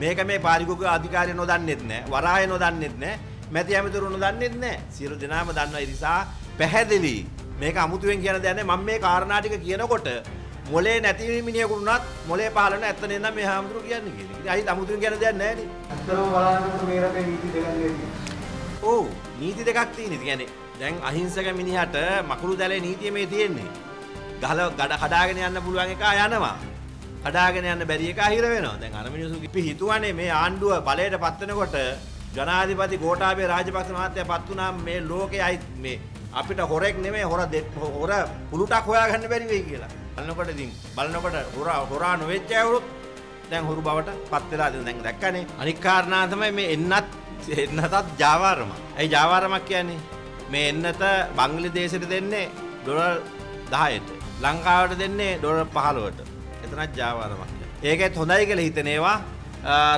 මේක මේ පාරිගෝග අධිකාරය නොදන්නෙත් නෑ වරාය නොදන්නෙත් නෑ මැති ඇමතුරු නොදන්නෙත් නෑ සියලු දෙනාම දන්නවා ඉරිසා පැහැදිලි මේක අමුතුවෙන් කියන දැන මම මේ කාරණාටික කියනකොට මොලේ නැති මිනිහෙකුුණත් මොලේ පහලන ඇත්ත නම් මේ හාමුදුරු කියන්න කිය අයි අමුතුන් ගැන දැන්න නෑන ඕ නීති දෙකක් තියෙන ගැන දැන් අහිංසක මිනිහට මකුළු දැලේ නීතිය මේ තියෙන්නේ ගහල ගඩ කඩාගෙන යන්න පුළුවන් එක යනවා කඩාගෙන යන්න බැරි එක අහිර වෙනවා. දැන් අර මිනිස්සු කිපි හිතුවනේ මේ ආණ්ඩුව බලයට පත් වෙනකොට ජනාධිපති ගෝඨාභය රාජපක්ෂ මහත්තයා පත් වුණාම මේ ලෝකේ මේ අපිට හොරෙක් නෙමේ හොර හොර පුළුටක් හොයාගන්න බැරි වෙයි කියලා. බලනකොට ඉතින් බලනකොට හොර හොරා නොවෙච්ච අයවලුත් දැන් හොරු බවට පත් වෙලා දැන් දැක්කනේ. අනික් කාරණා තමයි මේ එන්නත් එන්නතත් ජාවාරම. ඇයි ජාවාරමක් කියන්නේ? මේ එන්නත බංග්ලාදේශයට දෙන්නේ ඩොලර් 10ට. ලංකාවට දෙන්නේ ඩොලර් 15ට. එතනත් ජාවාරමක් ඒකත් හොඳයි කළ හිතනේවා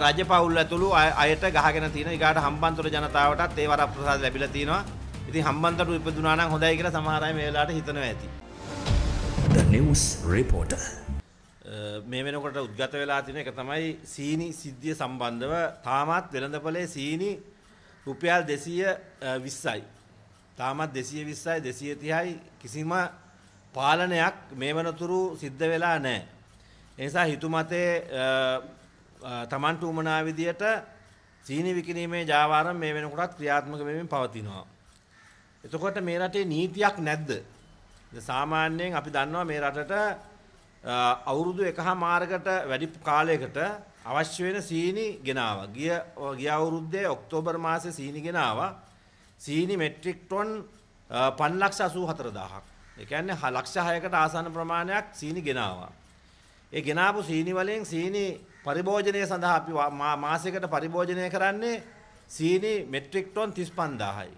රජ පවුල් ඇතුළු අයට ගහගෙන තියෙන ඊගාට හම්බන්තොට ජනතාවටත් ඒ වරප්‍රසාද ලැබිලා තියෙනවා ඉතින් හම්බන්තොට ඉපදුනා නම් හොඳයි කියලා සමහර අය මේ වෙලාවට හිතනවා ඇති. The news reporter මේ වෙනකොට උද්ගත වෙලා තියෙන එක තමයි සීනි සිද්ධිය සම්බන්ධව තාමත් වෙළඳපොලේ සීනි රුපියල් 220යි. තාමත් 220යි 230යි කිසිම පාලනයක් මේ වෙනතුරු සිද්ධ වෙලා නැහැ. එනිසා හිතුමතේ තමන්ට උමනා විදියට සීනි විකිණීමේ ජාවාරම් මේ වෙනකොටත් ක්‍රියාත්මක වෙමින් පවතිනවා. එතකොට මේ රටේ නීතියක් නැද්ද? සාමාන්‍යයෙන් අපි දන්නවා මේ රටට අවුරුදු එකහ මාර්ගකට වැඩි කාලයකට අවශ්‍ය වෙන සීනි ගෙනාවා. ගිය ගිය අවුරුද්දේ ඔක්තෝබර් මාසේ සීනි ගෙනාවා. සීනි මෙට්‍රික් ටොන් 5,84,000ක්. ඒ කියන්නේ ලක්ෂ 6කට ආසන්න ප්‍රමාණයක් සීනි ගෙනාවා. ඒ ගෙනාපු සීනි වලින් සීනි පරිභෝජනය සඳහා අපි මාසයකට පරිභෝජනය කරන්නේ සීනි මෙට්‍රික් ටොන් 35000යි.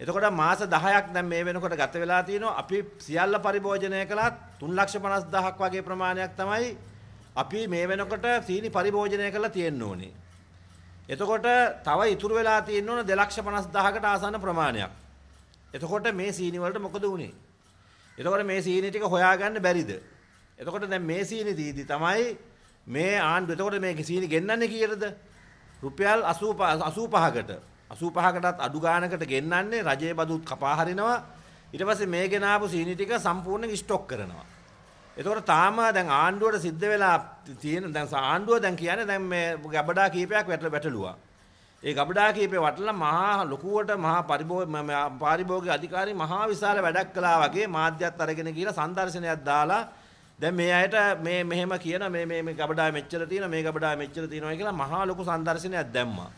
එතකොට මාස 10ක් දැන් මේ වෙනකොට ගත වෙලා තිනවා අපි සියල්ල පරිභෝජනය කළා 350000ක් වගේ ප්‍රමාණයක් තමයි අපි මේ වෙනකොට සීනි පරිභෝජනය කරලා තියෙන්න ඕනේ. එතකොට තව ඉතුරු වෙලා තියෙන්න ඕන 250000කට ආසන්න ප්‍රමාණයක්. එතකොට මේ සීනි වලට මොකද වුනේ? එතකොට මේ සීනි ටික හොයාගන්න බැරිද? එතකොට දැන් මේ සීනි දීදී තමයි මේ ආණ්ඩුව එතකොට මේක සීනි ගෙන්නන්නේ කීයටද? රුපියල් 85 85කට 85කටත් අඩු ගානකට ගෙන්නන්නේ රජයේ බදුත් කපා හරිනවා. ඊට පස්සේ මේ ගෙනාපු සීනි ටික සම්පූර්ණයෙන් ස්ටොක් කරනවා. එතකොට තාම දැන් ආණ්ඩුවට සිද්ධ වෙලා තියෙන දැන් ආණ්ඩුව දැන් කියන්නේ දැන් මේ ගබඩා කීපයක් වැටලුවා. ඒ ගබඩා කීපේ වටලා මහා ලොකුවට මහා පරිභෝග පාරිභෝගික අධිකාරී මහා විශාල වැඩක් කළා වගේ මාධ්‍යත් අරගෙන කියලා සංදර්ශනයක් දාලා දැන් මේ අයට මේ මෙහෙම කියන මේ මේ මේ ගබඩාවේ මෙච්චර තියෙන මේ ගබඩාවේ මෙච්චර තියෙනවා කියලා මහා ලොකු සංදර්ශනයක් දැම්මා.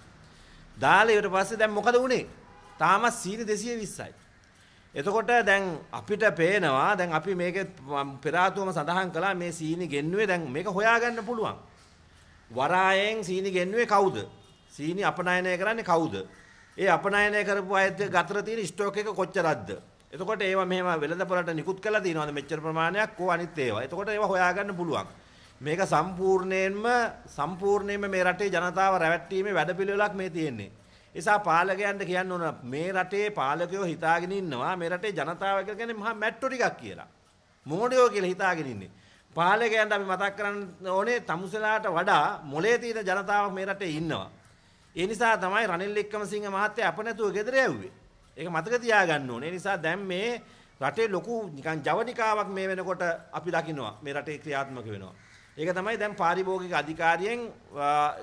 දාලා ඊට පස්සේ දැන් මොකද වුනේ? තාම සීනි 220යි. එතකොට දැන් අපිට පේනවා දැන් අපි මේක පෙරාතුවම සඳහන් කළා මේ සීනි ගෙන්නුවේ දැන් මේක හොයාගන්න පුළුවන්. වරායෙන් සීනි ගෙන්නුවේ කවුද? සීනි අපනයනය කරන්නේ කවුද? ඒ අපනයනය කරපු අයත් ගතර තියෙන ස්ටෝක් එක කොච්චරක්ද? එතකොට ඒවා මෙහෙම වෙළඳපොළට නිකුත් කරලා තියෙනවාද මෙච්චර ප්‍රමාණයක් ඕ අනිත් ඒවා. එතකොට ඒවා හොයාගන්න පුළුවන්. මේක සම්පූර්ණයෙන්ම සම්පූර්ණයෙන්ම මේ රටේ ජනතාව රැවට්ටීමේ වැඩපිළිවෙලක් මේ තියෙන්නේ. නිසා පාලකයන්ට කියන්න ඕන මේ රටේ පාලකයෝ හිතාගෙන ඉන්නවා මේ රටේ ජනතාව කියලා කියන්නේ මහා මැට්ටෝ ටිකක් කියලා. මොඩියෝ කියලා හිතාගෙන ඉන්නේ. පාලකයන්ට අපි මතක් කරන්න ඕනේ තමුසලාට වඩා මොලේ තියෙන ජනතාවක් මේ රටේ ඉන්නවා. ඒ නිසා තමයි රනිල් වික්‍රමසිංහ මහත්තයා අප නැතුව ගෙදර යව්වේ. ඒක මතක තියාගන්න ඕනේ. නිසා දැන් මේ රටේ ලොකු නිකන් ජවනිකාවක් මේ වෙනකොට අපි දකිනවා. මේ රටේ ක්‍රියාත්මක වෙනවා. ඒක තමයි දැන් පාරිභෝගික අධිකාරියෙන්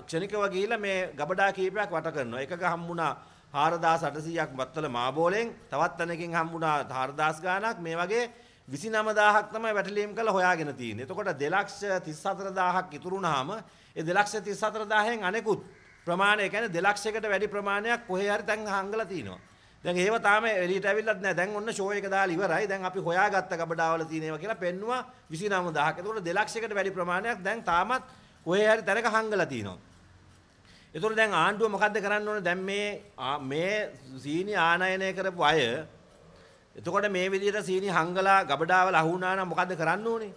ක්ෂණිකව ගිහිලා මේ ගබඩා කීපයක් වට කරනවා. එකක හම්බුණා 4800ක් වත්තල මාබෝලෙන් තවත් තැනකින් හම්බුණා 4000 ගාණක් මේ වගේ 29000ක් තමයි වැටලීම් කළ හොයාගෙන තියෙන්නේ. එතකොට 234000ක් ඉතුරු වුණාම ඒ 234000න් අනෙකුත් ප්‍රමාණය කියන්නේ 2 ලක්ෂයකට වැඩි ප්‍රමාණයක් කොහේ හරි තැන් හංගලා තිනවා. දැන් ඒව තාම එලියට ඇවිල්ලත් නැහැ. දැන් ඔන්න ෂෝ එක දාලා ඉවරයි. දැන් අපි හොයාගත්ත ගබඩාවල තියෙන ඒවා කියලා පෙන්නවා 29000ක්. ඒතකොට 2 ලක්ෂයකට වැඩි ප්‍රමාණයක් දැන් තාමත් කොහේ හරි තැනක හංගලා තියෙනවා. ඒතකොට දැන් ආණ්ඩුව මොකද්ද කරන්න ඕනේ? දැන් මේ මේ සීනි ආනයනය කරපු අය එතකොට මේ විදිහට සීනි හංගලා ගබඩාවල අහු වුණා නම් මොකද්ද කරන්න ඕනේ?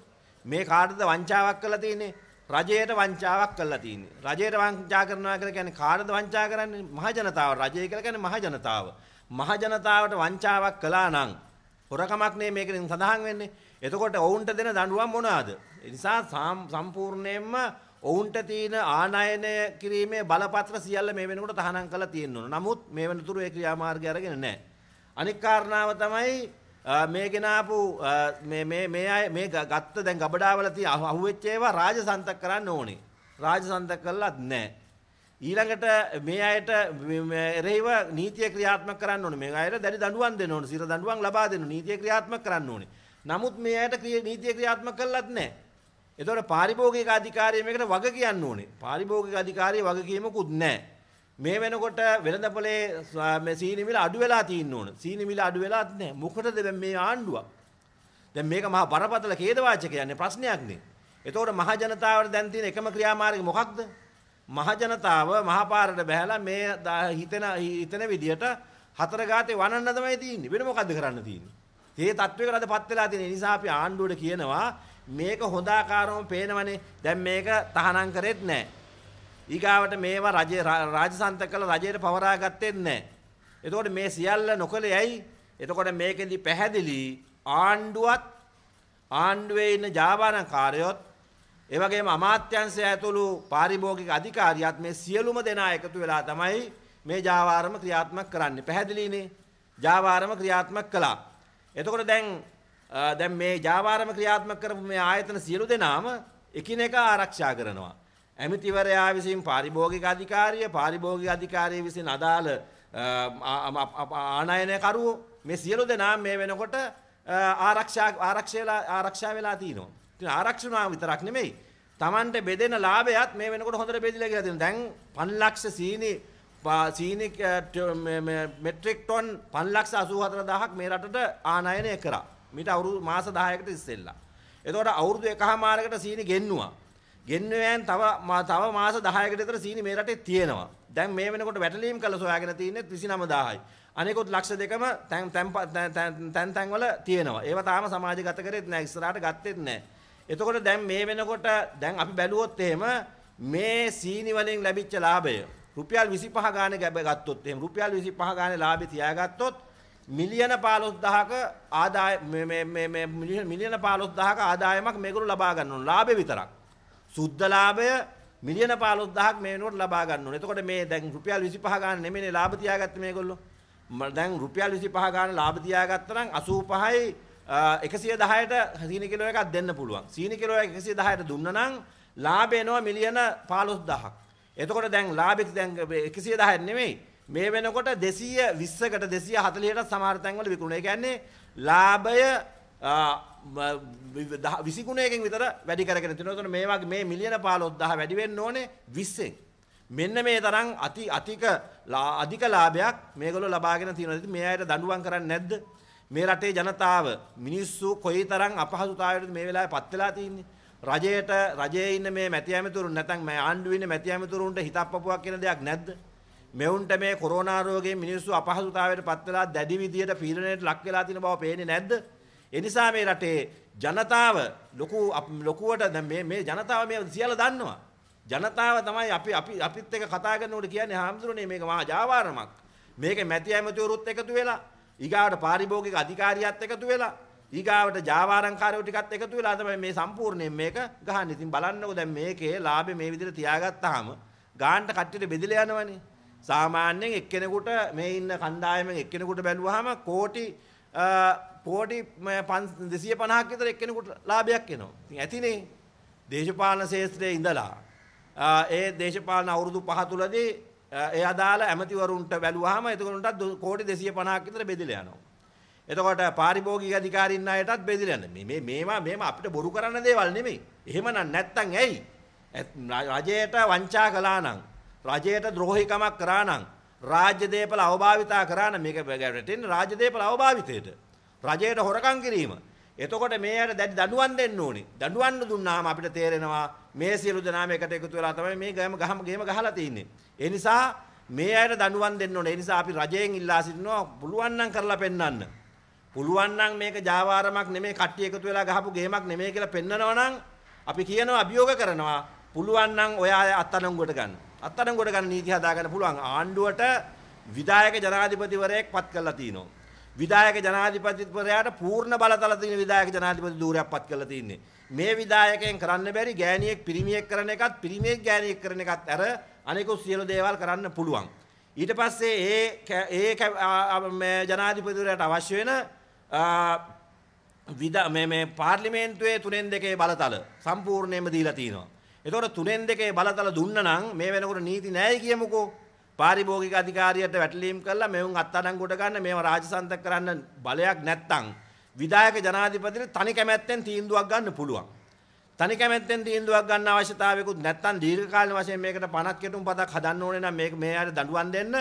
මේ කාටද වංචාවක් කරලා තියෙන්නේ? රජයට වංචාවක් කරලා තියෙන්නේ. රජයට වංචා කරනවා කියලා කියන්නේ කාටද වංචා කරන්නේ? මහ ජනතාව. රජය කියලා කියන්නේ මහ ජනතාව. මහජනතාවට වංචාවක් කළා නම් හොරකමක් නේ මේකෙන් සඳහන් වෙන්නේ. එතකොට ඔවුන්ට දෙන දඬුවම් මොනවාද? ඒ නිසා සම්පූර්ණයෙන්ම ඔවුන්ට තියෙන ආනයනය කිරීමේ බලපත්‍ර සියල්ල මේ වෙනකොට තහනම් කරලා තියෙනවා. නමුත් මේ වෙනතුරු ඒ ක්‍රියාමාර්ගය අරගෙන නැහැ. අනික් කාරණාව තමයි මේ ගෙනාපු මේ මේ මේ අය මේ ගත්ත දැන් ගබඩාවල තිය අහුවෙච්ච ඒවා රාජසන්තක කරන්න ඕනේ. රාජසන්තක කළත් නැහැ. ඊළඟට මේ අයට එරෙහිව නීතිය ක්‍රියාත්මක කරන්න ඕනේ. මේ අයට දැඩි දඬුවම් දෙන්න ඕනේ. සිර දඬුවම් ලබා දෙන්න නීතිය ක්‍රියාත්මක කරන්න ඕනේ. නමුත් මේ අයට නීතිය ක්‍රියාත්මක කළත් නැහැ. එතකොට පාරිභෝගික අධිකාරිය මේකට වග කියන්න ඕනේ. පාරිභෝගික අධිකාරිය වග කියමුකුත් නැහැ. මේ වෙනකොට වෙළඳපොලේ මේ සීනි මිල අඩු වෙලා තියෙන්න ඕන. සීනි මිල අඩු වෙලාත් නැහැ. මොකටද මේ ආණ්ඩුව? දැන් මේක මහා බරපතල ඛේදවාචක කියන්නේ ප්‍රශ්නයක් නේ. එතකොට මහ ජනතාවට දැන් තියෙන එකම ක්‍රියාමාර්ගය මොකක්ද? මහජනතාව මහපාරට බැහැලා මේ හිතෙන හිතන විදිහට හතර ගාතේ වනන්න තමයි තියෙන්නේ. වෙන මොකද්ද කරන්න තියෙන්නේ? මේ තත්වයකට අදපත් වෙලා තියෙන නිසා අපි ආණ්ඩුවට කියනවා මේක හොඳ ආකාරවම පේනවනේ. දැන් මේක තහනම් කරෙත් නැහැ. ඊගාවට මේවා රජේ රාජසන්තක කළ රජයට පවරා ගත්තෙත් නැහැ. එතකොට මේ සියල්ල නොකළේ ඇයි? එතකොට මේකෙදි පැහැදිලි ආණ්ඩුවත් ආණ්ඩුවේ ඉන්න ජාවාරම්කාරයොත් ඒවගේම අමාත්‍යංශය ඇතුළු පාරිභෝගික අධිකාරියත් මේ සියලුම දෙනා එකතු වෙලා තමයි මේ ජාවාරම ක්‍රියාත්මක කරන්නේ. පැහැදිලිනේ? ජාවාරම ක්‍රියාත්මක කළා. එතකොට දැන් දැන් මේ ජාවාරම ක්‍රියාත්මක කරපු මේ ආයතන සියලු දෙනාම එකිනෙකා ආරක්ෂා කරනවා. ඇමතිවරයා විසින් පාරිභෝගික අධිකාරිය, පාරිභෝගික අධිකාරිය විසින් අදාළ ආනයනය කරුවෝ මේ සියලු දෙනා මේ වෙනකොට ආරක්ෂා ආරක්ෂා වෙලා ආරක්ෂා වෙලා තියෙනවා. ආරක්ෂණාව විතරක් නෙමෙයි. Tamanට බෙදෙන ලාභයත් මේ වෙනකොට හොඳට බෙදලා ගියා තියෙනවා. දැන් 5 ලක්ෂ සීනි සීනි මෙට්‍රික් ටොන් 5 ලක්ෂ 84000ක් මේ රටට ආනයනය කරා. මීට අවුරුදු මාස 10කට ඉස්සෙල්ලා. එතකොට අවුරුදු එකහමාරකට සීනි ගෙන්නුවා. ගෙන්නුවයන් තව තව මාස 10කට විතර සීනි මේ රටේ තියෙනවා. දැන් මේ වෙනකොට වැටලීම් කළ සොයාගෙන තින්නේ 29000යි. අනෙකුත් ලක්ෂ දෙකම තැන් තැන් තැන් තැන් වල තියෙනවා. ඒවා තාම සමාජගත කරෙත් නැහැ. ඉස්සරහට ගත්තෙත් නැහැ. එතකොට දැන් මේ වෙනකොට දැන් අපි බැලුවොත් එහෙම මේ සීනි වලින් ලැබිච්ච ලාභය රුපියල් 25 ගානේ ගැබ ගත්තොත් එහෙම රුපියල් 25 ගානේ ලාභය තියාගත්තොත් මිලියන 15000ක ආදාය මේ මේ මේ මිලියන 15000ක ආදායමක් මේගොල්ලෝ ලබා ගන්න ඕන ලාභේ විතරක්. සුද්ධ ලාභය මිලියන 15000ක් මේ වෙනකොට ලබා ගන්න ඕන. එතකොට මේ දැන් රුපියල් 25 ගානේ නෙමෙයිනේ ලාභ තියාගත්තේ මේගොල්ලෝ. දැන් රුපියල් 25 ගානේ ලාභ තියාගත්තා නම් 85යි එකසිය දහයට හසිනි කිලෝ එකක් දෙන්න පුළුවන් සීනි කිලෝ එකසිය දහයට දුන්නනම් ලාබේනවා මිලියන පාලොස් දහක්. එතකොට දැන් ලාබෙක් දැන් එකසිය දහයට නෙමෙයි මේ වෙනකොට දෙසීය විස්සකට දෙසිය හතලියට සමාර්තැන්වල විකුණේ ගැන්නේ ලාබය විසිකුණයකින් විතර වැඩි කරගෙන තිනොතන මේවාගේ මේ මිලියන පාලොද්දහ වැඩිවෙන්න ඕනේ විස්සෙන්. මෙන්න මේ තරම් අති අතික අධික ලාභයක් මේගොල්ලෝ ලබාගෙන තියෙනවා. ඉතින් මේ අයට දඬුවම් කරන්නේ නැද්ද? මේ රටේ ජනතාව මිනිස්සු කොයිතරම් අපහසුතාවයකටද මේ වෙලාවේ පත් වෙලා තින්නේ. රජයට රජයේ ඉන්න මේ මැති ඇමතුරුන් නැත්නම් මේ ආණ්ඩුවේ ඉන්න මැති ඇමතුරුන්ට හිතප්පපුවක් කියන දෙයක් නැද්ද? මෙවුන්ට මේ කොරෝනා රෝගයෙන් මිනිස්සු අපහසුතාවයට පත් වෙලා දැඩි විදියට පීඩනයට ලක් වෙලා තියෙන බව පේන්නේ නැද්ද? ඒ නිසා මේ රටේ ජනතාව ලොකු ලොකුවට දැන් මේ මේ ජනතාව මේ සියල්ල දන්නවා. ජනතාව තමයි අපි අපි අපිත් එක කතා කරනකොට කියන්නේ හාමුදුරනේ මේක මහා ජාවාරමක්. මේක මැති ඇමතිවරුත් එකතු වෙලා ඊගාවට පාරිභෝගික අධිකාරියත් එකතු වෙලා ඊගාවට ජාවාරංකාරයෝ ටිකත් එකතු වෙලා තමයි මේ සම්පූර්ණයෙන් මේක ගහන්නේ. ඉතින් බලන්නකෝ දැන් මේකේ ලාභේ මේ විදිහට තියාගත්තාම ගාන්න කට්ටියට බෙදලා යනවනේ. සාමාන්‍යයෙන් එක්කෙනෙකුට මේ ඉන්න කණ්ඩායමෙන් එක්කෙනෙකුට බැලුවාම කෝටි කෝටි 250ක් විතර එක්කෙනෙකුට ලාභයක් එනවා. ඉතින් ඇතිනේ දේශපාලන ශාස්ත්‍රයේ ඉඳලා ඒ දේශපාලන අවුරුදු පහ තුලදී ඒ අදාළ ඇමතිවරුන්ට බැලුවාම එතකොටත් කෝටි 250ක් විතර බෙදලා යනවා. එතකොට පාරිභෝගික අධිකාරීන් අයටත් බෙදලා යනවා. මේ මේවා මේවා අපිට බොරු කරන්න දේවල් නෙමෙයි. එහෙමනම් නැත්තම් ඇයි? රජයට වංචා කළා නම් රජයට ද්‍රෝහිකමක් කරා නම් රාජ්‍ය දේපල අවභාවිතා කරා නම් මේක රටෙන් රාජ්‍ය දේපල අවභාවිතයට රජයට හොරකම් කිරීම එතකොට මේ අර දැඩි දඬුවම් දෙන්න ඕනේ. දඬුවම් දුන්නාම අපිට තේරෙනවා මේ සියලු දෙනාම එකට එකතු වෙලා තමයි මේ ගම ගහම ගේම ගහලා තින්නේ. ඒ නිසා මේ අයට දඬුවම් දෙන්න ඕනේ. ඒ නිසා අපි රජයෙන් ඉල්ලා සිටිනවා පුළුවන් නම් කරලා පෙන්වන්න. පුළුවන් නම් මේක ජාවාරමක් නෙමෙයි කට්ටිය එකතු වෙලා ගහපු ගේමක් නෙමෙයි කියලා පෙන්නනවා නම් අපි කියනවා අභියෝග කරනවා. පුළුවන් නම් ඔය අය අත්අඩංගුවට ගන්න. අත්අඩංගුවට ගන්න නීති හදාගන්න පුළුවන්. ආණ්ඩුවට විධායක ජනාධිපතිවරයෙක් පත් කරලා තිනවා. විධායක ජනාධිපතිවරයාට පූර්ණ බලතල තියෙන විධායක ජනාධිපති ධූරයක් පත් කරලා තින්නේ. මේ විධායකයන් කරන්න බැරි ගෑණියෙක් පිරිමියෙක් කරන එකත් පිරිමියෙක් ගෑණියෙක් කරන එකත් අර අනිකුත් සියලු දේවල් කරන්න පුළුවන්. ඊට පස්සේ ඒ ඒ මේ ජනාධිපතිවරයාට අවශ්‍ය වෙන විද මේ මේ පාර්ලිමේන්තුවේ තුනෙන් දෙකේ බලතල සම්පූර්ණයෙන්ම දීලා තිනවා. ඒතකොට තුනෙන් දෙකේ බලතල දුන්න නම් මේ වෙනකොට නීති නැහැ කියමුකෝ. පාරිභෝගික අධිකාරියට වැටලීම් කරලා මෙවුන් අත්අඩංගුවට ගන්න මේව රාජසන්තක කරන්න බලයක් නැත්තම් විධායක ජනාධිපතිට තනි කැමැත්තෙන් තීන්දුවක් ගන්න පුළුවන්. තනි කැමැත්තෙන් තීන්දුවක් ගන්න අවශ්‍යතාවයකුත් නැත්තම් දීර්ඝ කාලීන වශයෙන් මේකට 50ක් කෙටුම් පතක් හදන්න ඕනේ නම් මේක මේ අයට දඬුවම් දෙන්න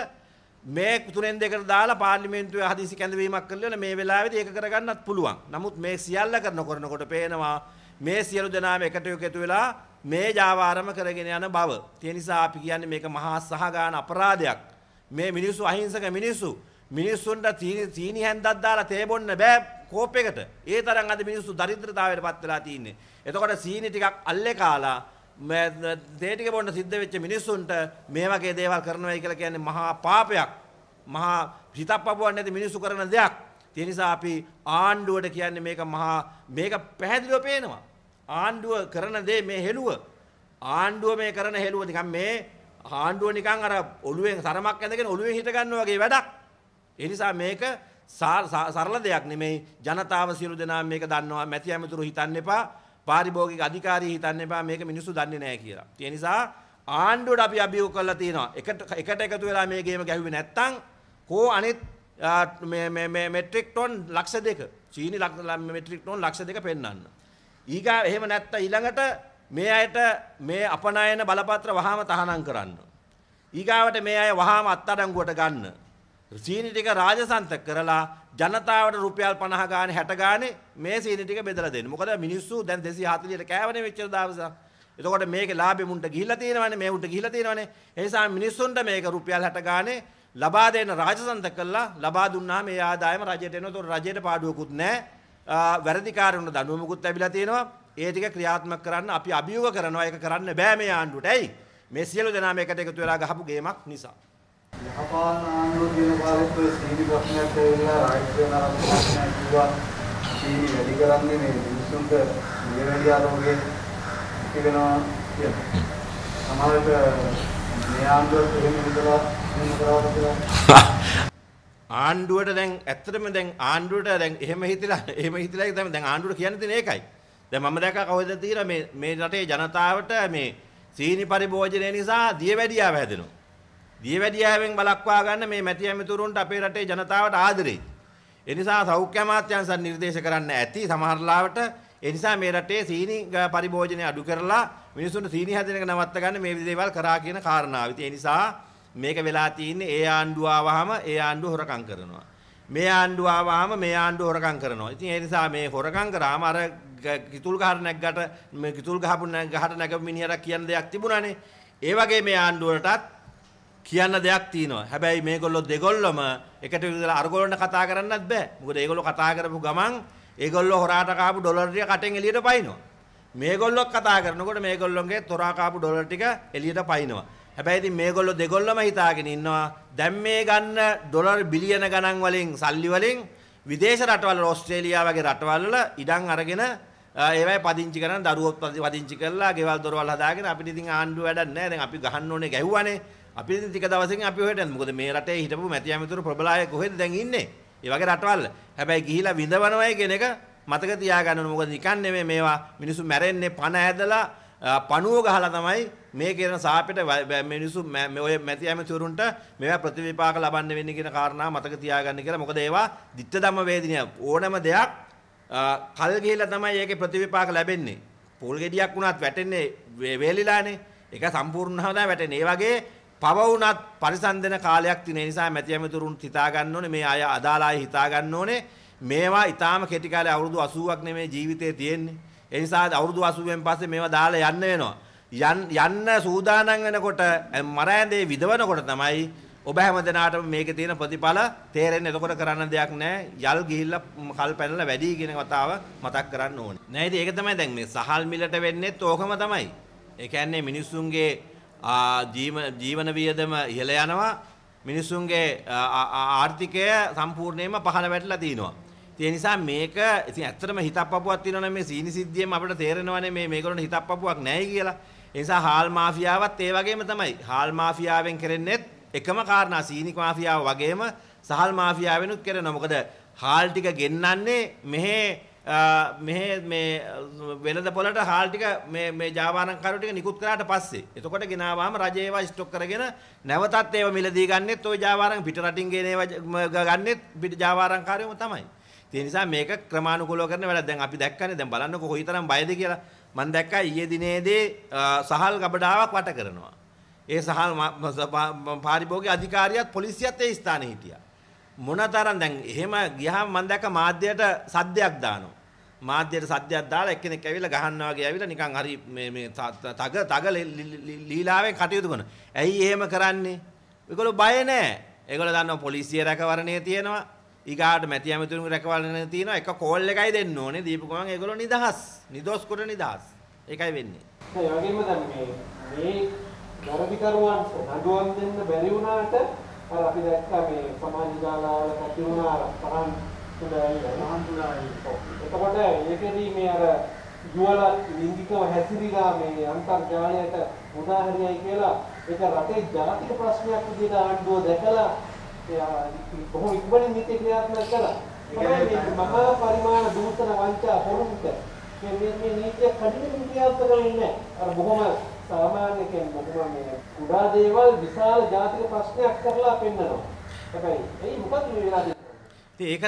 මේ තුනෙන් දෙකට දාලා පාර්ලිමේන්තුවේ හදිසි කැඳවීමක් කරලා මේ වෙලාවේදී ඒක කරගන්නත් පුළුවන්. නමුත් මේ සියල්ල කරනකොට පේනවා මේ සියලු දෙනාම එකට එකතු වෙලා මේ ජාවාරම කරගෙන යන බව. ඒ නිසා අපි කියන්නේ මේක මහා සහගාන අපරාධයක්. මේ මිනිස්සු අහිංසක මිනිස්සු. මිනිස්සුන්ට තීනි හැන්දක් දාලා තේ බොන්න බෑ කෝප් එකට. ඒ තරම් අද මිනිස්සු දරිද්‍රතාවයට පත් වෙලා තින්නේ. එතකොට සීනි ටිකක් අල්ලේ කාලා දේ ටික බොන්න සිද්ධ වෙච්ච මිනිස්සුන්ට මේ වගේ දේවල් කරනවායි කියලා කියන්නේ මහා පාපයක්. මහා හිතප්පපුවක් නැති මිනිස්සු කරන දෙයක්. ඒ නිසා අපි ආණ්ඩුවට කියන්නේ මේක මහා මේක පැහැදිලිව පේනවා. ආණ්ඩුව කරන දේ මේ හෙළුව ආණ්ඩුව මේ කරන හෙළුව නිකන් මේ ආණ්ඩුව නිකන් අර ඔළුවෙන් සරමක් ඇඳගෙන ඔළුවෙන් හිට ගන්නවා වගේ වැඩක්. ඒ නිසා මේක සරල දෙයක් නෙමෙයි. ජනතාව සියලු දෙනා මේක දන්නවා. මැති ඇමතුරු හිතන්න එපා. පාරිභෝගික අධිකාරී හිතන්න එපා මේක මිනිස්සු දන්නේ නැහැ කියලා. ඒ නිසා ආණ්ඩුවට අපි අභියෝග කරලා තියෙනවා. එකට එකට එකතු වෙලා මේ ගේම ගැහුවේ නැත්තම් කෝ අනිත් මෙට්‍රික් ටොන් ලක්ෂ දෙක චීනි මෙට්‍රික් ටොන් ලක්ෂ දෙක පෙන්වන්න. ඊගා එහෙම නැත්ත ඊළඟට මේ අයට මේ අපනයන බලපත්‍ර වහාම තහනම් කරන්න. ඊගාවට මේ අය වහාම අත්තඩංගුවට ගන්න. සීනි ටික රාජසන්ත කරලා ජනතාවට රුපියල් 50 ගානේ 60 ගානේ මේ සීනි ටික බෙදලා දෙන්න. මොකද මිනිස්සු දැන් 240ට කෑවනේ මෙච්චර දවසක්. එතකොට මේකේ ලාභෙ මුන්ට ගිහිල්ලා තියෙනවනේ මේ උන්ට ගිහිල්ලා තියෙනවනේ ඒ නිසා මිනිස්සුන්ට මේක රුපියල් 60 ගානේ ලබා දෙන රාජසන්ත කළා ලබා දුන්නාම මේ ආදායම රජයට එනවා. එතකොට රජයට පාඩුවකුත් නැහැ. වැරදිකාරුන්ට දනුවමකුත් ඇබිලා තියෙනවා ඒ ටික ක්‍රියාත්මක කරන්න අපි අභියෝග කරනවා ඒක කරන්න බෑ මේ ආණ්ඩුවට. ඇයි? මේ සියලු දෙනා මේකට එකතු වෙලා ගහපු ගේමක් නිසා. යහපාලන ආණ්ඩුව කියන කාලෙත් සීනි ප්‍රශ්නයක් ඇවිල්ලා රාජ්‍ය නාම ප්‍රශ්නයක් කිව්වා. සීනි වැඩි කරන්නේ මේ මිනිස්සුන්ට නිවැරදි ආරෝග්‍ය තිබෙනවා කියලා. සමහරවිට මේ ආණ්ඩුව එහෙම හිතලා එහෙම කරවලා කියලා ආණ්ඩුවට දැන් ඇත්තටම දැන් ආණ්ඩුවට දැන් එහෙම හිතලා එහෙම හිතලා තමයි දැන් ආණ්ඩුවට කියන්න තියෙන ඒකයි. දැන් මම දැක්කා කවදද තියෙනවා මේ මේ රටේ ජනතාවට මේ සීනි පරිභෝජනය නිසා දියවැඩියාව හැදෙනවා. දියවැඩියාවෙන් බලක්වා ගන්න මේ මැති ඇමතුරුන්ට අපේ රටේ ජනතාවට ආදරෙයි. ඒ නිසා සෞඛ්‍ය අමාත්‍යාංශන් නිර්දේශ කරන්න ඇති සමහර ලාවට ඒ නිසා මේ රටේ සීනි පරිභෝජනය අඩු කරලා මිනිසුන්ට සීනි හැදෙන එක නවත්ත ගන්න මේ දේවල් කරා කියන කාරණාව. ඉතින් ඒ නිසා මේක වෙලා තියෙන්නේ ඒ ආණ්ඩුව ආවහම ඒ ආණ්ඩුව හොරකම් කරනවා. මේ ආණ්ඩුව ආවහම මේ ආණ්ඩුව හොරකම් කරනවා. ඉතින් ඒ නිසා මේ හොරකම් කරාම අර කිතුල් ගහර නැග්ගට මේ කිතුල් ගහපු ගහට නැගපු මිනිහට කියන දෙයක් තිබුණානේ. ඒ වගේ මේ ආණ්ඩුවටත් කියන්න දෙයක් තියෙනවා. හැබැයි මේගොල්ලෝ දෙගොල්ලොම එකට විදලා අරගොල්ලන්ට කතා කරන්නත් බෑ. මොකද ඒගොල්ලෝ කතා කරපු ගමන් ඒගොල්ලෝ හොරාට කාපු ඩොලර් ටික කටෙන් එළියට පයින්නවා. මේගොල්ලෝ කතා කරනකොට මේගොල්ලොන්ගේ තොරා කාපු ඩොලර් ටික එළියට පයින්නවා. හැබැයි ඉතින් මේගොල්ලෝ දෙගොල්ලම හිතාගෙන ඉන්නවා දැන් මේ ගන්න ඩොලර් බිලියන ගණන් වලින් සල්ලි වලින් විදේශ රටවල් ඕස්ට්‍රේලියාව වගේ රටවල් වල ඉඩම් අරගෙන ඒවයි පදිංචි කරන දරුවොත් පදිංචි කරලා ගෙවල් දොරවල් හදාගෙන අපිට ඉතින් ආණ්ඩුව වැඩක් නැහැ දැන් අපි ගහන්න ඕනේ ගැහුවානේ අපි ඉතින් ටික දවසකින් අපි හොයටද මොකද මේ රටේ හිටපු මැති ඇමතිතුරු ප්‍රබලාය කොහෙද දැන් ඉන්නේ ඒ වගේ රටවල් හැබැයි ගිහිලා විඳවනවයි කියන එක මතක තියාගන්න ඕනේ මොකද නිකන් නෙමෙයි මේවා මිනිස්සු මැරෙන්නේ පණ ඇදලා පණුව ගහලා තමයි මේ කියන සාපේට මිනිස්සු ඔය මැති ඇමතිවරුන්ට මේවා ප්‍රතිවිපාක ලබන්න වෙන්නේ කියන කාරණා මතක තියාගන්න කියලා. මොකද ඒවා ਦਿੱත්ත ධම්ම වේදිනිය ඕනම දෙයක් කල් ගිහිලා තමයි ඒකේ ප්‍රතිවිපාක ලැබෙන්නේ. පූල් ගෙඩියක් වුණත් වැටෙන්නේ වේලිලානේ. ඒක සම්පූර්ණව තමයි වැටෙන්නේ. ඒ වගේ පව වුණත් පරිසන්දන කාලයක් තියෙන නිසා මැති ඇමතිවරුන් හිතා ගන්න ඕනේ මේ අය අදාළ අය හිතා ගන්න ඕනේ මේවා ඊටාම කෙටි කාලේ අවුරුදු 80ක් නෙමේ ජීවිතේ තියෙන්නේ. ඒ නිසා අවුරුදු 80න් පස්සේ මේවා දාලා යන්න වෙනවා. යන්න සූදානම් වෙනකොට මරෑඳේ විදවනකොට තමයි ඔබ හැම දෙනාටම මේකේ තියෙන ප්‍රතිඵල තේරෙන්නේ. එතකොට කරන්න දෙයක් නැහැ. යල් ගිහිල්ලා කල් පැනලා වැඩි කියන කතාව මතක් කරන්න ඕනේ. නෑ ඉතින් ඒක තමයි දැන් මේ සහල් මිලට වෙන්නේත් ඕකම තමයි. ඒ කියන්නේ මිනිස්සුන්ගේ ජීවන වියදම ඉහළ යනවා. මිනිස්සුන්ගේ ආර්ථිකය සම්පූර්ණයෙන්ම පහළ වැටලා තිනවා. ඒ නිසා මේක ඉතින් ඇත්තටම හිතප්පපුවක් තියෙනවනේ මේ සීනි සිද්ධියෙන් අපිට තේරෙනවනේ මේ මේගොල්ලෝ හිතප්පපුවක් නැහැ කියලා. ඒ නිසා හාල් මාෆියාවත් ඒ වගේම තමයි. හාල් මාෆියාවෙන් කරන්නේත් එකම කාරණා සීනි මාෆියාව වගේම සහල් මාෆියාවෙනුත් කරනවා. මොකද හාල් ටික ගෙන්නන්නේ මෙහි මෙහි මේ වෙළඳ පොළට හාල් ටික මේ මේ ජාවාරංකරු ටික නිකුත් කරාට පස්සේ එතකොට ගෙනාවාම රජ ඒවා ස්ටොක් කරගෙන නැවතත් ඒවා මිලදී ගන්නෙත් ওই ජාවාරං පිට රටින් ගෙන ඒවා ගන්නෙත් පිට ජාවාරංකාරයෝම තමයි. ඒ නිසා මේක ක්‍රමානුකූලව කරන වැඩක්. දැන් අපි දැක්කනේ දැන් බලන්නකො කොයිතරම් බයද කියලා. මම දැක්කා ඊයේ දිනේදී සහල් ගබඩාවක් වට කරනවා. ඒ සහල් පාරිභෝගික අධිකාරියත් පොලිසියත් ඒ ස්ථානයේ හිටියා. මොනතරම් දැන් එහෙම ගියාම මම දැක්ක මාධ්‍යයට සද්දයක් දානවා. මාධ්‍යයට සද්දයක් දාලා එක්කෙනෙක් ඇවිල්ලා ගහන්නා වගේ ඇවිල්ලා නිකන් හරි මේ මේ තග තග ලීලාවෙන් කටයුතු කරනවා. ඇයි එහෙම කරන්නේ? ඒගොල්ලෝ බය නැහැ. ඒගොල්ලෝ දන්නවා පොලිසිය රැකවරණයේ තියෙනවා. ඊගාට මැති ඇමතුරුන්ගේ රැකවලන තියෙනවා එක කෝල් එකයි දෙන්න ඕනේ දීපු ගමන් ඒගොල්ලෝ නිදහස් නිදොස් කොට නිදහස් ඒකයි වෙන්නේ ඒ වගේම දැන් මේ මේ දරවිකරුවන්ට නඩුවක් දෙන්න බැරි වුණාට අර අපි දැක්කා මේ සමාජ ජාලාවල කටි වුණා තරම් එතකොට ඒකෙදී මේ අර යුවල ලිංගිකව හැසිරීලා මේ අන්තර්ජාලයට උදාහරණයක් කියලා ඒක රටේ ජාතික ප්‍රශ්නයක් විදිහට ආණ්ඩුව දැකලා බොහොම ඉක්මනින් නීති ක්‍රියාත්මක කළා. හැබැයි මේ මහා පරිමාණ දූෂණ වංචා පොරුන්ක මේ මේ නීතිය කඩිනු ක්‍රියාත්මක වෙන්නේ නැහැ. අර බොහොම සාමාන්‍ය කියන්නේ මේ කුඩා දේවල් විශාල ජාතික ප්‍රශ්නයක් කරලා පෙන්නනවා. හැබැයි එයි මොකද මේ වෙලාවේ ඒක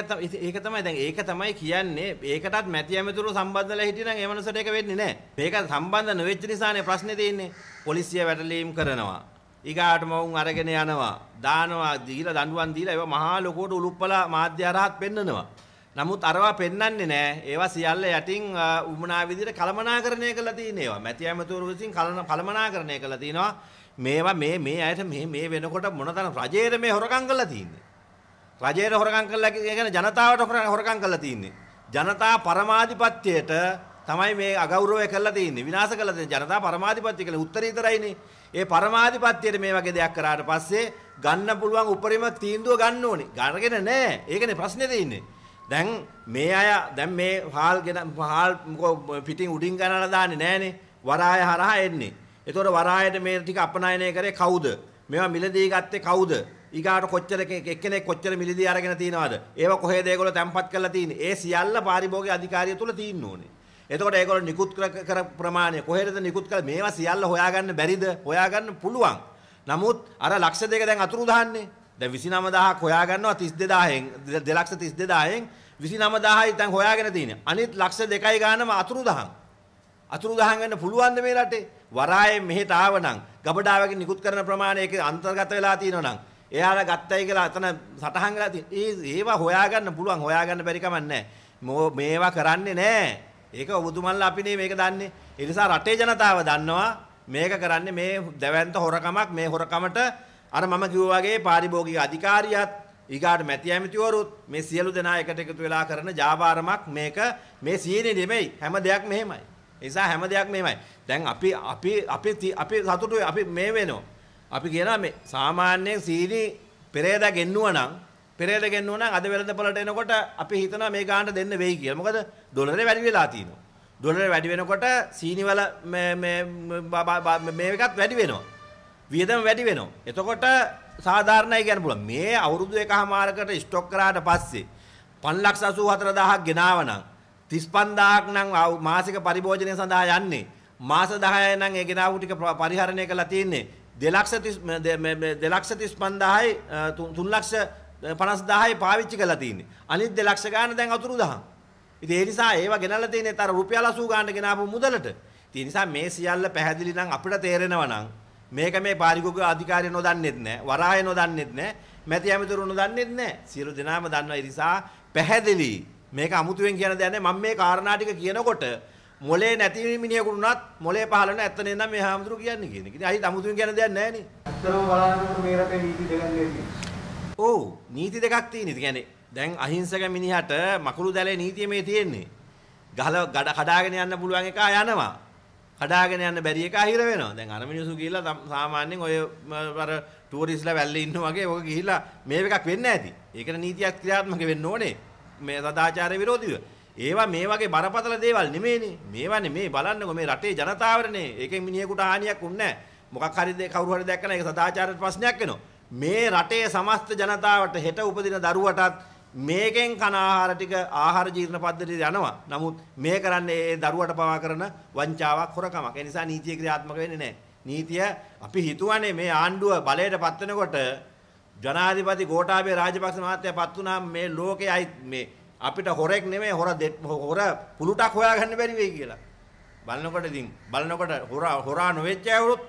ඒක තමයි දැන් ඒක තමයි කියන්නේ ඒකටත් මැති ඇමතුරු සම්බන්ධලා හිටියනම් ඒ මනුස්සට ඒක වෙන්නේ නැහැ. මේක සම්බන්ධ නොවෙච්ච නිසානේ ප්‍රශ්නේ තියෙන්නේ. පොලිසිය වැටලීම් කරනවා. ඊගාටම වුන් අරගෙන යනවා. දානවා දීලා දඬුවම් දීලා ඒවා මහා ලොකුවට උලුප්පලා මාධ්‍ය හරහාත් පෙන්නනවා. නමුත් අරවා පෙන්වන්නේ නැහැ. ඒවා සියල්ල යටින් උමනා විදිහට කළමනාකරණය කරලා තියෙන ඒවා. මැති ඇමතුරු විසින් කළමනාකරණය කරලා තිනවා. මේවා මේ මේ අයට මේ මේ වෙනකොට මොනතරම් රජයේ මේ හොරකම් කරලා තින්නේ. රජයට හොරකම් කරලා කියන්නේ ජනතාවට හොරකම් කරලා තින්නේ. ජනතා පරමාධිපත්‍යයට තමයි මේ අගෞරවය කරලා තින්නේ. විනාශ කරලා තින්නේ ජනතා පරමාධිපත්‍ය කියලා උත්තරීතරයිනේ. ඒ පරමාධිපත්‍යයට මේ වගේ දෙයක් කරාට පස්සේ ගන්න පුළුවන් උපරිම තීන්දුව ගන්න ඕනේ. ගන්නගෙන නැහැ. ඒකනේ ප්‍රශ්නේ තියෙන්නේ. දැන් මේ අය දැන් මේ හාල් ගෙන හාල් පිටින් උඩින් ගනලා දාන්නේ නැහනේ. වරාය හරහා එන්නේ. එතකොට වරායට මේ ටික අපනයනය කරේ කවුද? මේවා මිලදී ගත්තේ කවුද? ඊගාට කොච්චර එක්කෙනෙක් කොච්චර මිලදී අරගෙන තියනවද? ඒවා කොහෙද ඒගොල්ලෝ තැම්පත් කරලා තියෙන්නේ? ඒ සියල්ල පාරිභෝගික අධිකාරිය තුල තියෙන්න ඕනේ. එතකොට ඒගොල්ලෝ නිකුත් කර ප්‍රමාණය කොහෙද නිකුත් කළ මේවා සියල්ල හොයාගන්න බැරිද? හොයාගන්න පුළුවන්. නමුත් අර ලක්ෂ දෙක දැන් අතුරු දාන්නේ. දැන් 29000ක් හොයාගන්නවා 32000න් 232000න් 29000යි දැන් හොයාගෙන තියෙන්නේ. අනිත් ලක්ෂ දෙකයි ගානම අතුරු දහන්. අතුරු දහන් වෙන්න පුළුවන් ද මේ රටේ? වරායෙන් මෙහෙට ආවනම් ගබඩාවකින් නිකුත් කරන ප්‍රමාණය ඒක අන්තර්ගත වෙලා තියෙනවා නම් එයාලා ගත්තයි කියලා අතන සටහන් වෙලා තියෙන. ඒ ඒවා හොයාගන්න පුළුවන් හොයාගන්න බැරි කමක් නැහැ. මේවා කරන්නේ නැහැ. ඒක ඔබතුමන්ලා අපිනේ මේක දන්නේ. ඒ නිසා රටේ ජනතාව දන්නවා මේක කරන්නේ මේ දැවැන්ත හොරකමක් මේ හොරකමට අර මම කිව්වා වගේ පාරිභෝගික අධිකාරියත් ඊගාට මැති ඇමතිවරුත් මේ සියලු දෙනා එකට එකතු වෙලා කරන ජාවාරමක් මේක මේ සීනේ නෙමෙයි හැම දෙයක් මෙහෙමයි. ඒ නිසා හැම දෙයක් මෙහෙමයි. දැන් අපි අපි අපි අපි සතුටුයි අපි මේ වෙනවා. අපි කියනවා මේ සාමාන්‍යයෙන් සීනි පෙරේදා ගෙන්නුවා නම් පෙරේද ගෙන්නුවා නම් අද වෙළඳපොළට එනකොට අපි හිතනවා මේ ගානට දෙන්න වෙයි කියලා. මොකද ඩොලරේ වැඩි වෙලා තියෙනවා. ඩොලරේ වැඩි වෙනකොට සීනිවල මේ මේ මේකත් වැඩි වෙනවා. වියදම වැඩි වෙනවා. එතකොට සාධාරණයි කියන්න පුළුවන්. මේ අවුරුදු එකහමාරකට ස්ටොක් කරාට පස්සේ 584000ක් ගෙනාව නම් 35000ක් නම් මාසික පරිභෝජනය සඳහා යන්නේ. මාස 10 නම් ඒ ගෙනාවු ටික පරිහරණය කරලා තියෙන්නේ. 2 ලක්ෂ 3 2 ලක්ෂ 35000යි 3 ලක්ෂ 50000 පාවිච්චි කරලා තියෙන්නේ. අනිත් 2 ලක්ෂ ගන්න දැන් අතුරු දහම්. ඉතින් ඒ නිසා ඒවා ගෙනල්ලා තියෙන්නේ අර රුපියල් 80 ගන්න ගෙනාපු මුදලට. ඉතින් නිසා මේ සියල්ල පැහැදිලි නම් අපිට තේරෙනවා නම් මේක මේ පාරිගෝගික අධිකාරිය නොදන්නෙත් නැහැ. වරාය නොදන්නෙත් නැහැ. මැති ඇමතිවරු නොදන්නෙත් නැහැ. සියලු දෙනාම දන්නවා ඒ නිසා පැහැදිලි මේක අමුතුවෙන් කියන දෙයක් නෑ මම මේ කාරණා ටික කියනකොට මොලේ නැති මිනිහෙකුට උනත් මොලේ පහළ වෙන ඇත්ත නේද මේ හාමුදුරු කියන්නේ කියන එක. ඉතින් අයිත් අමුතුවෙන් කියන දෙයක් නෑනේ. ඇත්තම බලන්නකොට මේ රටේ නීති දෙකක් නේද? ඔව් නීති දෙකක් තියෙන ඉතින් කියන්නේ දැන් අහිංසක මිනිහට මකුළු දැලේ නීතිය මේ තියෙන්නේ. ගහල කඩාගෙන යන්න පුළුවන් එක යනවා. කඩාගෙන යන්න බැරි එක අහිර වෙනවා. දැන් අර මිනිස්සු ගිහිල්ලා සාමාන්‍යයෙන් ඔය අර ටුවරිස්ලා වැල්ලේ ඉන්නා වගේ ඔක ගිහිල්ලා මේ එකක් වෙන්න ඇති. ඒකට නීතියක් ක්‍රියාත්මක වෙන්න ඕනේ. මේ සදාචාර විරෝධීව. ඒවා මේ වගේ බරපතල දේවල් නෙමෙයිනේ. මේවා නෙමෙයි බලන්නකො මේ රටේ ජනතාවරනේ. ඒකෙන් මිනිහෙකුට හානියක් උන්නේ නැහැ. මොකක් හරි කවුරු හරි දැක්කම ඒක සදාචාර ප්‍රශ්නයක් වෙනවා. මේ රටේ සමස්ත ජනතාවට හෙට උපදින දරුවටත් මේකෙන් කන ආහාර ටික ආහාර ජීර්ණ පද්ධතියට යනවා. නමුත් මේ කරන්නේ ඒ දරුවට පවා කරන වංචාවක් හොරකමක්. ඒ නිසා නීතිය ක්‍රියාත්මක වෙන්නේ නැහැ. නීතිය අපි හිතුවනේ මේ ආණ්ඩුව බලයට පත් වෙනකොට ජනාධිපති ගෝඨාභය රාජපක්ෂ මහත්තයා පත් වුණාම මේ ලෝකේ අයි මේ අපිට හොරෙක් නෙමෙයි හොර හොර පුලුටක් හොයාගන්න බැරි වෙයි කියලා. බලනකොට ඉතින් බලනකොට හොරා හොරා නොවෙච්ච අයවලුත්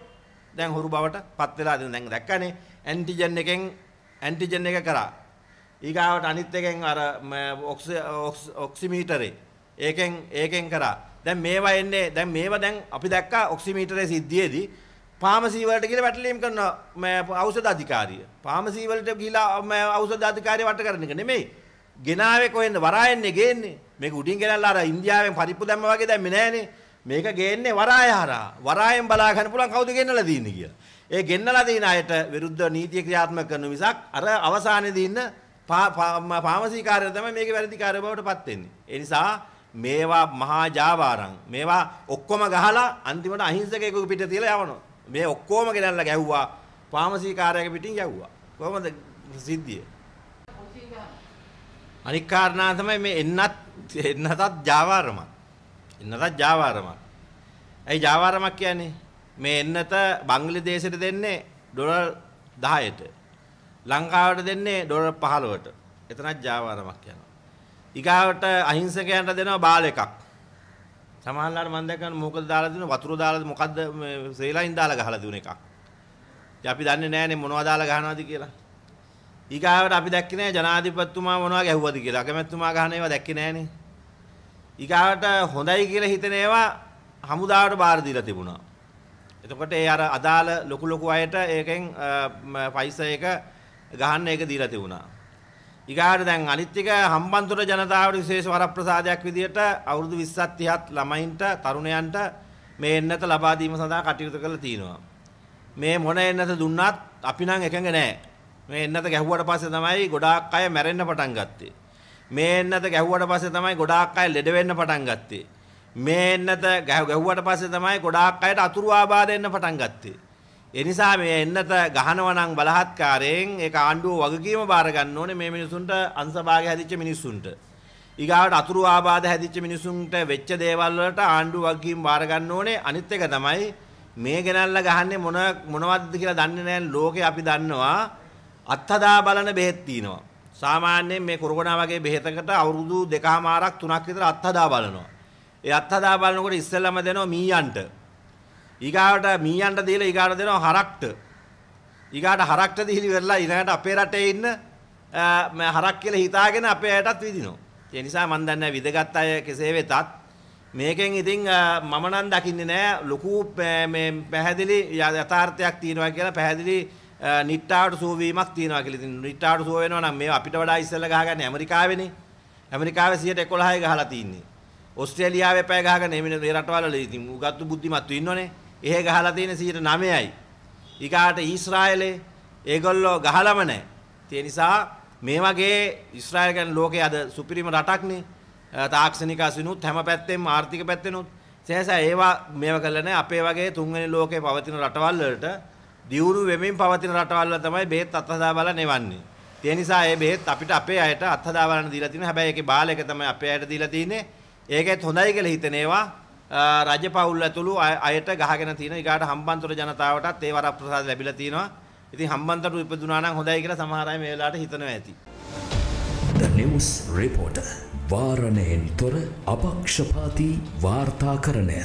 දැන් හොරු බවට පත් වෙලා දැන් දැක්කනේ ඇන්ටිජන් එකෙන් ඇන්ටිජන් එක කරා. ඊගාවට අනිත් එකෙන් අර ඔක්සිමීටරේ ඒකෙන් ඒකෙන් කරා. දැන් මේවා එන්නේ දැන් මේවා දැන් අපි දැක්කා ඔක්සිමීටරේ සිද්ධියේදී ෆාමසී වලට ගිහලා වැටලීම් කරනවා මේ ඖෂධ අධිකාරිය. ෆාමසී වලට ගිහලා මේ ඖෂධ අධිකාරිය වට කරන එක නෙමෙයි. ගෙනාවේ කොහෙන්ද වරායන්නේ ගේන්නේ. මේක උඩින් ගෙනල්ලා අර ඉන්දියාවෙන් පරිප්පු දැම්ම වගේ දැම්මේ නෑනේ. මේක ගේන්නේ වරාය හරහා. වරායෙන් බලා ගන්න පුළුවන් කවුද ගෙන්නලා දීන්නේ කියලා. ඒ ගෙන්නලා දෙන අයට විරුද්ධ නීතිය ක්‍රියාත්මක කරන මිසක් අර අවසානයේදී ඉන්න පාමසීකාරයෝ තමයි මේකේ වැරදිකාරය බවට පත් වෙන්නේ. ඒ නිසා මේවා මහා ජාවාරං මේවා ඔක්කොම ගහලා අන්තිමට අහිංසකයෙකු පිට තියලා යවනවා. මේ ඔක්කොම ගෙනල්ලා ගැහුවා පාමසීකාරයක පිටින් ගැහුවා. කොහොමද සිද්ධිය? අනික් කාරණා තමයි මේ එන්නත් එන්නතත් ජාවාරමක්. එන්නතත් ජාවාරමක්. ඇයි ජාවාරමක් කියන්නේ? මේ එන්නත බංග්ලාදේශයට දෙන්නේ ඩොලර් 10ට. ලංකාවට දෙන්නේ ඩොලර් 15ට. එතනත් ජාවාරමක් යනවා. ඊගාවට අහිංසකයන්ට දෙනවා බාල එකක්. සමහරවල්ලාට මම දැක්කන මොකද දාලා දෙන වතුර දාලාද මොකද්ද මේ සේලයින් දාලා ගහලා දුන එකක්. ඉතින් අපි දන්නේ නැහනේ මොනවද දාලා ගහනවද කියලා. ඊගාවට අපි දැක්කේ නැහැ ජනාධිපතිතුමා මොනවා ගැහුවද කියලා. අගමැතිතුමා ගහන ඒවා දැක්කේ නැහනේ. ඊගාවට හොඳයි කියලා හිතන ඒවා හමුදාවට බාර දීලා තිබුණා. එතකොට ඒ අර අදාළ ලොකු ලොකු අයට ඒකෙන් පයිසා එක ගහන්න ඒක දීලා තිබුණා. ඊගාට දැන් අනිත් එක හම්බන්තොට ජනතාවට විශේෂ වරප්‍රසාදයක් විදියට අවුරුදු 20ත් 30ත් ළමයින්ට තරුණයන්ට මේ එන්නත ලබා දීම සඳහා කටයුතු කරලා තිනවා. මේ මොන එන්නත දුන්නත් අපි නම් එකඟ නැහැ. මේ එන්නත ගැහුවට පස්සේ තමයි ගොඩාක් අය මැරෙන්න පටන් ගත්තේ. මේ එන්නත ගැහුවට පස්සේ තමයි ගොඩාක් අය ලෙඩ වෙන්න පටන් ගත්තේ. මේ එන්නත ගැහුවට පස්සේ තමයි ගොඩාක් අයට අතුරු ආබාධ එන්න පටන් ගත්තේ. ඒ නිසා මේ එන්නත ගහනවා නම් බලහත්කාරයෙන් ඒක ආණ්ඩුව වගකීම බාර ගන්න ඕනේ මේ මිනිසුන්ට අංශභාගය හැදිච්ච මිනිසුන්ට. ඊගාවට අතුරු ආබාධ හැදිච්ච මිනිසුන්ට වෙච්ච දේවල් වලට ආණ්ඩුව වගකීම බාර ගන්න ඕනේ. අනිත් එක තමයි මේ ගෙනල්ලා ගහන්නේ මොන මොනවද්ද කියලා දන්නේ නැහැ ලෝකේ අපි දන්නවා අත්හදා බලන බෙහෙත් තියෙනවා. සාමාන්‍යයෙන් මේ කොරෝනා වගේ බෙහෙතකට අවුරුදු දෙකමාරක් තුනක් විතර අත්හදා බලනවා. එයත් හදා බලනකොට ඉස්සෙල්ලම දෙනවා මීයන්ට. ඊගාවට මීයන්ට දීලා ඊගාට දෙනවා හරක්ට. ඊගාට හරක්ට දීලා ඉවරලා ඊළඟට අපේ රටේ ඉන්න හරක් කියලා හිතාගෙන අපේ ඇයටත් විදිනවා. ඒ නිසා මම දන්නේ විදගත් අය කෙසේ වෙතත් මේකෙන් ඉතින් මම නම් දකින්නේ නෑ ලොකු මේ පැහැදිලි යථාර්ථයක් තියෙනවා කියලා පැහැදිලි නිට්ටාවට සුවවීමක් තියෙනවා කියලා. ඉතින් නිට්ටාවට සුව වෙනවා නම් මේ අපිට වඩා ඉස්සෙල්ලා ගහගන්නේ ඇමරිකාවේනේ. ඇමරිකාවේ 111යි ගහලා තින්නේ. ඔස්ට්‍රේලියාවේ පැය ගහගෙන එහෙම නේ රටවල ඉතින් උගත්තු බුද්ධිමත්තු ඉන්නෝනේ. එහෙ ගහලා තියෙන 9%යි. ඊගාට ඊශ්‍රායලේ ඒගොල්ලෝ ගහලම නැහැ. ඒ නිසා මේ වගේ ඊශ්‍රායල් ගැන ලෝකයේ අද සුපිරිම රටක්නේ. තාක්ෂණික අසිනුත් හැම පැත්තෙම ආර්ථික පැත්තෙනුත්. සෑසා ඒවා මේව කළා නැහැ. අපේ වගේ තුන්වෙනි ලෝකයේ පවතින රටවල් වලට දියුණු වෙමින් පවතින රටවල් තමයි බේත් අත්හදා බලන්න එවන්නේ. ඒ නිසා මේ බේත් අපිට අපේ අයට අත්හදා බලන්න දීලා තියෙනවා. හැබැයි ඒකේ බාල එක තමයි අපේ අයට දීලා තියෙන්නේ. ඒකෙත් හොඳයි කියලා හිතන ඒවා රජ පවුල් ඇතුළු අයට ගහගෙන තියෙන ඊගාට හම්බන්තොට ජනතාවටත් ඒ වරප් ප්‍රසාද ලැබිලා තියෙනවා. ඉතින් හම්බන්තොට ඉපදුනා නම් හොඳයි කියලා සමහර අය මේ වෙලාවට හිතනවා ඇති. The News Reporter වාරණයෙන් තොර අපක්ෂපාති වාර්තාකරණය